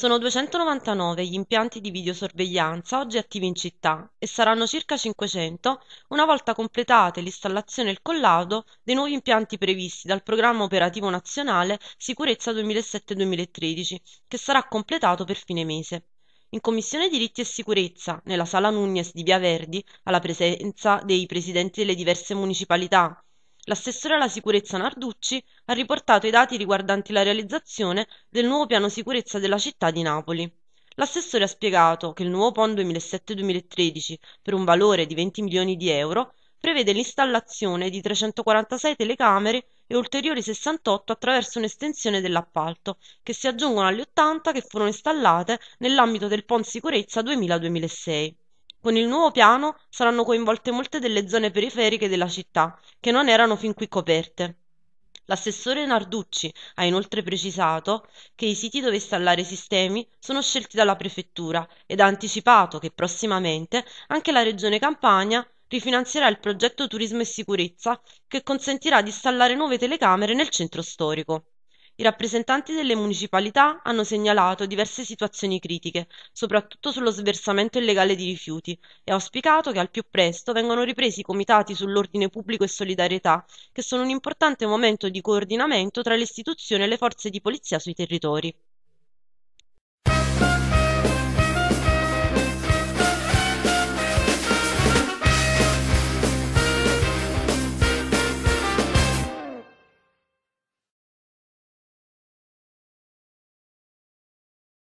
Sono 299 gli impianti di videosorveglianza oggi attivi in città e saranno circa 500 una volta completate l'installazione e il collaudo dei nuovi impianti previsti dal Programma Operativo Nazionale Sicurezza 2007-2013, che sarà completato per fine mese. In Commissione Diritti e Sicurezza, nella Sala Nunez di Via Verdi, alla presenza dei presidenti delle diverse municipalità, l'assessore alla sicurezza Narducci ha riportato i dati riguardanti la realizzazione del nuovo piano sicurezza della città di Napoli. L'assessore ha spiegato che il nuovo PON 2007-2013, per un valore di 20 milioni di euro, prevede l'installazione di 346 telecamere e ulteriori 68 attraverso un'estensione dell'appalto, che si aggiungono alle 80 che furono installate nell'ambito del PON Sicurezza 2000-2006. Con il nuovo piano saranno coinvolte molte delle zone periferiche della città, che non erano fin qui coperte. L'assessore Narducci ha inoltre precisato che i siti dove installare i sistemi sono scelti dalla prefettura ed ha anticipato che prossimamente anche la Regione Campania rifinanzierà il progetto Turismo e Sicurezza che consentirà di installare nuove telecamere nel centro storico. I rappresentanti delle municipalità hanno segnalato diverse situazioni critiche, soprattutto sullo sversamento illegale di rifiuti, e auspicato che al più presto vengano ripresi i comitati sull'ordine pubblico e solidarietà, che sono un importante momento di coordinamento tra le istituzioni e le forze di polizia sui territori.